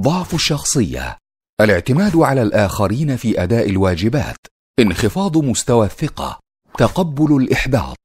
ضعف الشخصيه الاعتماد على الاخرين في اداء الواجبات انخفاض مستوى الثقه تقبل الاحباط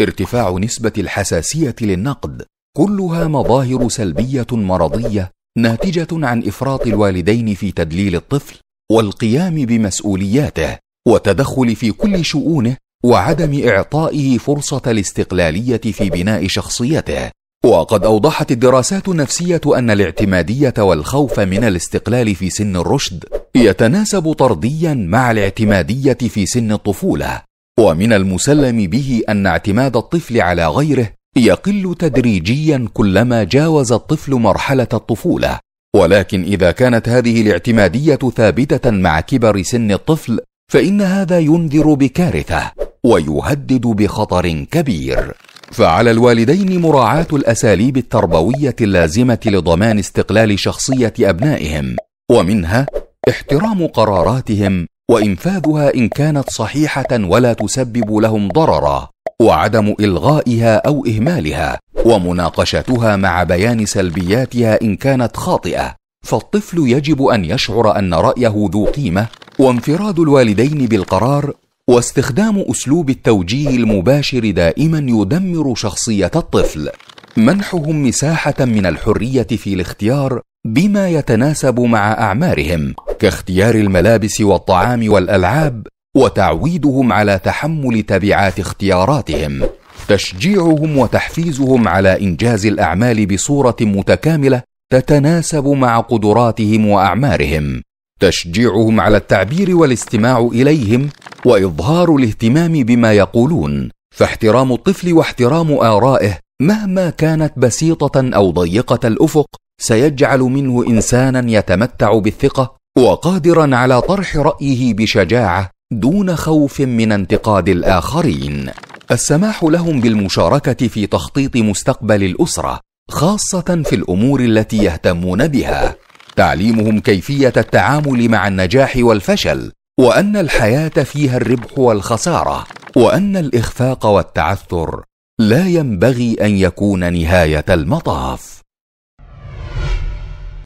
ارتفاع نسبه الحساسيه للنقد كلها مظاهر سلبيه مرضيه ناتجه عن افراط الوالدين في تدليل الطفل والقيام بمسؤولياته والتدخل في كل شؤونه وعدم اعطائه فرصه الاستقلاليه في بناء شخصيته وقد أوضحت الدراسات النفسية أن الاعتمادية والخوف من الاستقلال في سن الرشد يتناسب طرديا مع الاعتمادية في سن الطفولة، ومن المسلم به أن اعتماد الطفل على غيره يقل تدريجيا كلما جاوز الطفل مرحلة الطفولة، ولكن إذا كانت هذه الاعتمادية ثابتة مع كبر سن الطفل، فإن هذا ينذر بكارثة ويهدد بخطر كبير. فعلى الوالدين مراعاه الاساليب التربويه اللازمه لضمان استقلال شخصيه ابنائهم ومنها احترام قراراتهم وانفاذها ان كانت صحيحه ولا تسبب لهم ضررا وعدم الغائها او اهمالها ومناقشتها مع بيان سلبياتها ان كانت خاطئه فالطفل يجب ان يشعر ان رايه ذو قيمه وانفراد الوالدين بالقرار واستخدام اسلوب التوجيه المباشر دائما يدمر شخصيه الطفل منحهم مساحه من الحريه في الاختيار بما يتناسب مع اعمارهم كاختيار الملابس والطعام والالعاب وتعويدهم على تحمل تبعات اختياراتهم تشجيعهم وتحفيزهم على انجاز الاعمال بصوره متكامله تتناسب مع قدراتهم واعمارهم تشجيعهم على التعبير والاستماع اليهم واظهار الاهتمام بما يقولون فاحترام الطفل واحترام ارائه مهما كانت بسيطه او ضيقه الافق سيجعل منه انسانا يتمتع بالثقه وقادرا على طرح رايه بشجاعه دون خوف من انتقاد الاخرين السماح لهم بالمشاركه في تخطيط مستقبل الاسره خاصه في الامور التي يهتمون بها تعليمهم كيفيه التعامل مع النجاح والفشل وان الحياه فيها الربح والخساره وان الاخفاق والتعثر لا ينبغي ان يكون نهايه المطاف